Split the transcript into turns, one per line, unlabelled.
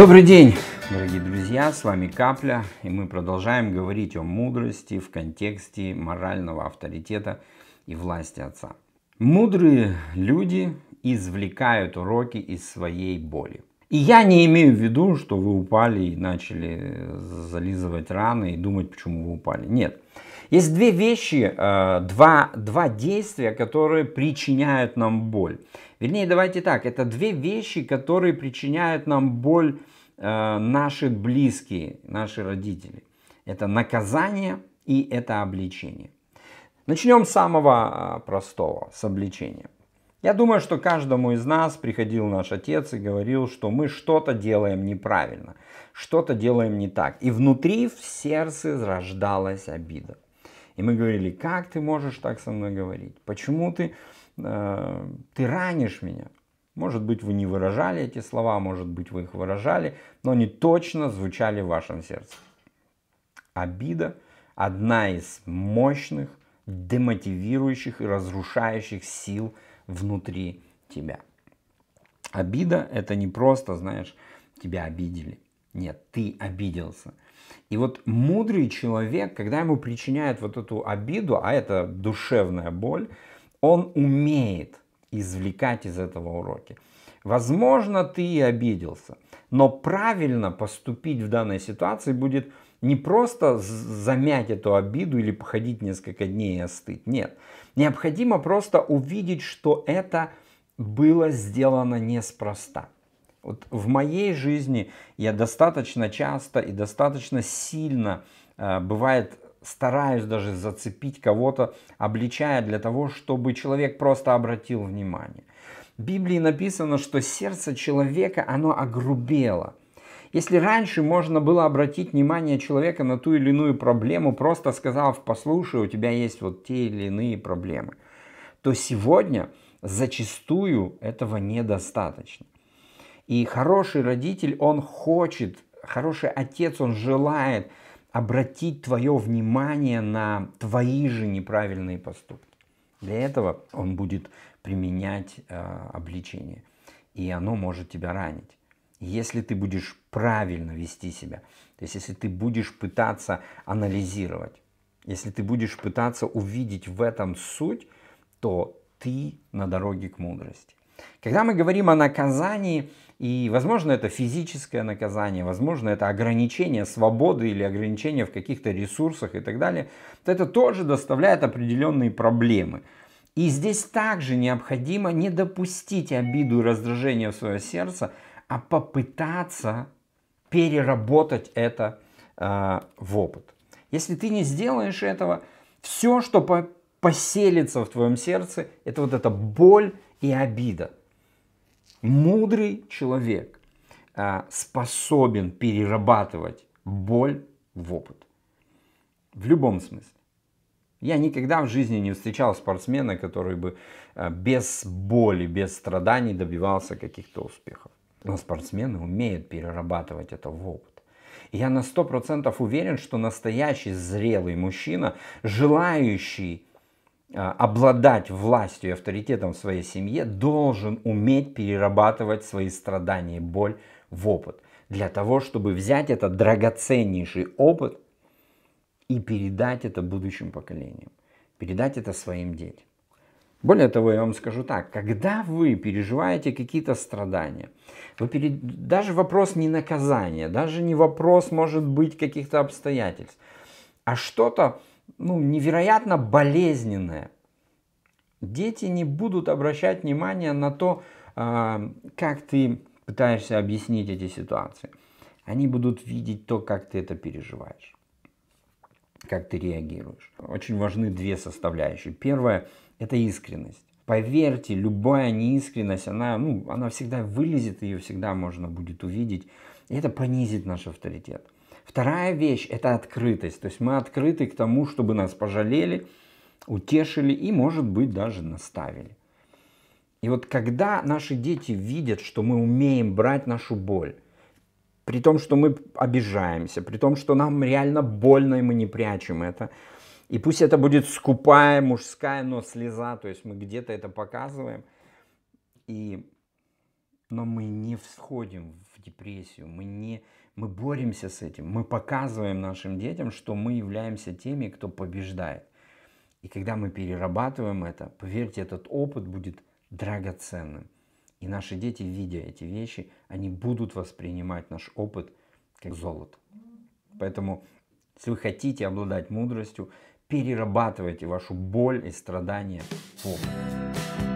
Добрый день, дорогие друзья, с вами Капля, и мы продолжаем говорить о мудрости в контексте морального авторитета и власти Отца. Мудрые люди извлекают уроки из своей боли. И я не имею в виду, что вы упали и начали зализывать раны и думать, почему вы упали. Нет. Есть две вещи, э, два, два действия, которые причиняют нам боль. Вернее, давайте так, это две вещи, которые причиняют нам боль э, наши близкие, наши родители. Это наказание и это обличение. Начнем с самого э, простого, с обличения. Я думаю, что каждому из нас приходил наш отец и говорил, что мы что-то делаем неправильно, что-то делаем не так. И внутри в сердце рождалась обида. И мы говорили, как ты можешь так со мной говорить? Почему ты, э, ты ранишь меня? Может быть, вы не выражали эти слова, может быть, вы их выражали, но они точно звучали в вашем сердце. Обида – одна из мощных, демотивирующих и разрушающих сил внутри тебя. Обида – это не просто, знаешь, тебя обидели. Нет, ты обиделся. И вот мудрый человек, когда ему причиняют вот эту обиду, а это душевная боль, он умеет извлекать из этого уроки. Возможно, ты и обиделся, но правильно поступить в данной ситуации будет не просто замять эту обиду или походить несколько дней и остыть. Нет. Необходимо просто увидеть, что это было сделано неспроста. Вот в моей жизни я достаточно часто и достаточно сильно, э, бывает, стараюсь даже зацепить кого-то, обличая для того, чтобы человек просто обратил внимание. В Библии написано, что сердце человека, оно огрубело. Если раньше можно было обратить внимание человека на ту или иную проблему, просто сказав, послушай, у тебя есть вот те или иные проблемы, то сегодня зачастую этого недостаточно. И хороший родитель, он хочет, хороший отец, он желает обратить твое внимание на твои же неправильные поступки. Для этого он будет применять э, обличение, и оно может тебя ранить. Если ты будешь правильно вести себя, то есть если ты будешь пытаться анализировать, если ты будешь пытаться увидеть в этом суть, то ты на дороге к мудрости. Когда мы говорим о наказании, и, возможно, это физическое наказание, возможно, это ограничение свободы или ограничение в каких-то ресурсах и так далее, то это тоже доставляет определенные проблемы. И здесь также необходимо не допустить обиду и раздражение в свое сердце, а попытаться переработать это э, в опыт. Если ты не сделаешь этого, все, что по поселится в твоем сердце, это вот эта боль и обида. Мудрый человек а, способен перерабатывать боль в опыт. В любом смысле. Я никогда в жизни не встречал спортсмена, который бы а, без боли, без страданий добивался каких-то успехов. Но спортсмены умеют перерабатывать это в опыт. Я на 100% уверен, что настоящий зрелый мужчина, желающий а, обладать властью и авторитетом в своей семье, должен уметь перерабатывать свои страдания и боль в опыт. Для того, чтобы взять этот драгоценнейший опыт и передать это будущим поколениям, передать это своим детям. Более того, я вам скажу так, когда вы переживаете какие-то страдания, вы перед... даже вопрос не наказания, даже не вопрос, может быть, каких-то обстоятельств, а что-то, ну, невероятно болезненное. Дети не будут обращать внимание на то, а, как ты пытаешься объяснить эти ситуации. Они будут видеть то, как ты это переживаешь, как ты реагируешь. Очень важны две составляющие. Первое – это искренность. Поверьте, любая неискренность, она, ну, она всегда вылезет, ее всегда можно будет увидеть. И это понизит наш авторитет. Вторая вещь – это открытость. То есть мы открыты к тому, чтобы нас пожалели, утешили и, может быть, даже наставили. И вот когда наши дети видят, что мы умеем брать нашу боль, при том, что мы обижаемся, при том, что нам реально больно, и мы не прячем это, и пусть это будет скупая мужская, но слеза, то есть мы где-то это показываем, и но мы не всходим в депрессию, мы, не, мы боремся с этим, мы показываем нашим детям, что мы являемся теми, кто побеждает. И когда мы перерабатываем это, поверьте, этот опыт будет драгоценным. И наши дети, видя эти вещи, они будут воспринимать наш опыт как золото. Поэтому, если вы хотите обладать мудростью, перерабатывайте вашу боль и страдания в опыт.